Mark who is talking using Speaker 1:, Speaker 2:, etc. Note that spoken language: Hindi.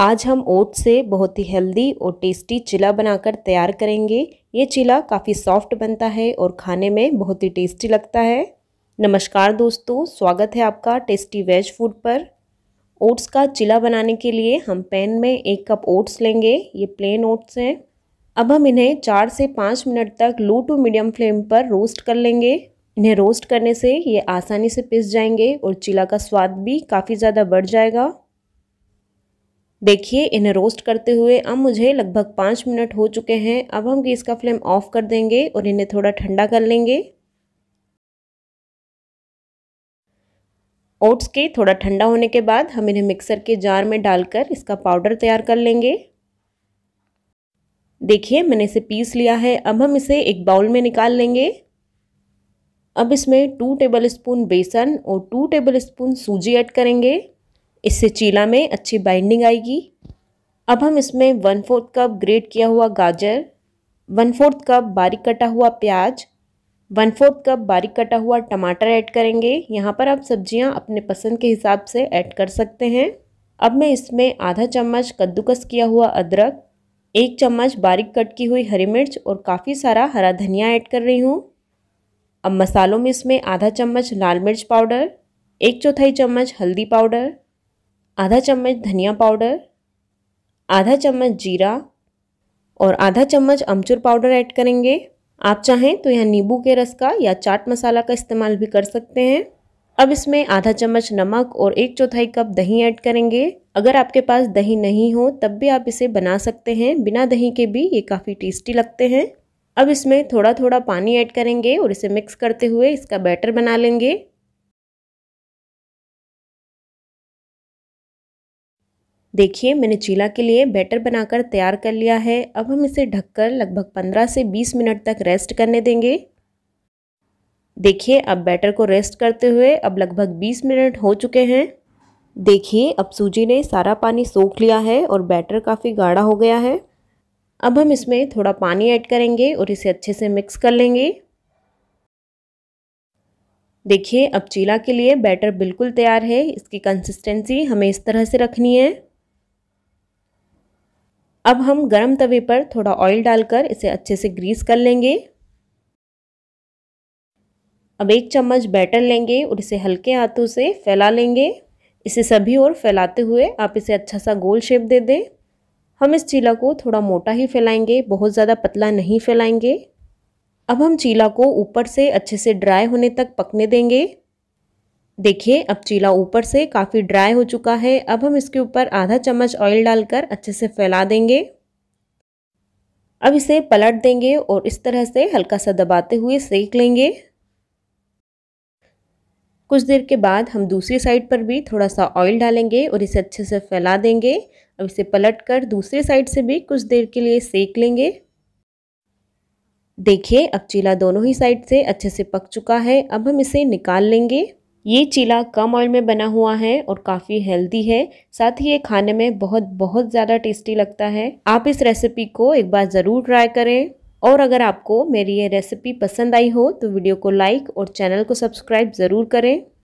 Speaker 1: आज हम ओट से बहुत ही हेल्दी और टेस्टी चिला बनाकर तैयार करेंगे ये चिला काफ़ी सॉफ्ट बनता है और खाने में बहुत ही टेस्टी लगता है नमस्कार दोस्तों स्वागत है आपका टेस्टी वेज फूड पर ओट्स का चिला बनाने के लिए हम पैन में एक कप ओट्स लेंगे ये प्लेन ओट्स हैं अब हम इन्हें चार से पाँच मिनट तक लो टू मीडियम फ्लेम पर रोस्ट कर लेंगे इन्हें रोस्ट करने से ये आसानी से पिस जाएंगे और चिला का स्वाद भी काफ़ी ज़्यादा बढ़ जाएगा देखिए इन्हें रोस्ट करते हुए अब मुझे लगभग पाँच मिनट हो चुके हैं अब हम गैस का फ्लेम ऑफ कर देंगे और इन्हें थोड़ा ठंडा कर लेंगे ओट्स के थोड़ा ठंडा होने के बाद हम इन्हें मिक्सर के जार में डालकर इसका पाउडर तैयार कर लेंगे देखिए मैंने इसे पीस लिया है अब हम इसे एक बाउल में निकाल लेंगे अब इसमें टू टेबल स्पून बेसन और टू टेबल स्पून सूजी ऐड करेंगे इससे चीला में अच्छी बाइंडिंग आएगी अब हम इसमें वन फोर्थ कप ग्रेट किया हुआ गाजर वन फोर्थ कप बारीक कटा हुआ प्याज वन फोर्थ कप बारीक कटा हुआ टमाटर ऐड करेंगे यहाँ पर आप सब्जियाँ अपने पसंद के हिसाब से ऐड कर सकते हैं अब मैं इसमें आधा चम्मच कद्दूकस किया हुआ अदरक एक चम्मच बारीक कट की हुई हरी मिर्च और काफ़ी सारा हरा धनिया ऐड कर रही हूँ अब मसालों में इसमें आधा चम्मच लाल मिर्च पाउडर एक चौथाई चम्मच हल्दी पाउडर आधा चम्मच धनिया पाउडर आधा चम्मच जीरा और आधा चम्मच अमचूर पाउडर ऐड करेंगे आप चाहें तो यहाँ नींबू के रस का या चाट मसाला का इस्तेमाल भी कर सकते हैं अब इसमें आधा चम्मच नमक और एक चौथाई कप दही ऐड करेंगे अगर आपके पास दही नहीं हो तब भी आप इसे बना सकते हैं बिना दही के भी ये काफ़ी टेस्टी लगते हैं अब इसमें थोड़ा थोड़ा पानी ऐड करेंगे और इसे मिक्स करते हुए इसका बैटर बना लेंगे देखिए मैंने चीला के लिए बैटर बनाकर तैयार कर लिया है अब हम इसे ढककर लगभग 15 से 20 मिनट तक रेस्ट करने देंगे देखिए अब बैटर को रेस्ट करते हुए अब लगभग 20 मिनट हो चुके हैं देखिए अब सूजी ने सारा पानी सोख लिया है और बैटर काफ़ी गाढ़ा हो गया है अब हम इसमें थोड़ा पानी ऐड करेंगे और इसे अच्छे से मिक्स कर लेंगे देखिए अब चीला के लिए बैटर बिल्कुल तैयार है इसकी कंसिस्टेंसी हमें इस तरह से रखनी है अब हम गरम तवे पर थोड़ा ऑयल डालकर इसे अच्छे से ग्रीस कर लेंगे अब एक चम्मच बैटर लेंगे और इसे हल्के हाथों से फैला लेंगे इसे सभी ओर फैलाते हुए आप इसे अच्छा सा गोल शेप दे दें हम इस चीला को थोड़ा मोटा ही फैलाएंगे बहुत ज़्यादा पतला नहीं फैलाएंगे अब हम चीला को ऊपर से अच्छे से ड्राई होने तक पकने देंगे देखिए अब चीला ऊपर से काफ़ी ड्राई हो चुका है अब हम इसके ऊपर आधा चम्मच ऑयल डालकर अच्छे से फैला देंगे अब इसे पलट देंगे और इस तरह से हल्का सा दबाते हुए सेक लेंगे कुछ देर के बाद हम दूसरी साइड पर भी थोड़ा सा ऑयल डालेंगे और इसे अच्छे से फैला देंगे अब इसे पलट कर दूसरी साइड से भी कुछ देर के लिए सेक लेंगे देखिए अब चीला दोनों ही साइड से अच्छे से पक चुका है अब हम इसे निकाल लेंगे ये चीला कम ऑयल में बना हुआ है और काफ़ी हेल्दी है साथ ही ये खाने में बहुत बहुत ज़्यादा टेस्टी लगता है आप इस रेसिपी को एक बार ज़रूर ट्राई करें और अगर आपको मेरी ये रेसिपी पसंद आई हो तो वीडियो को लाइक और चैनल को सब्सक्राइब ज़रूर करें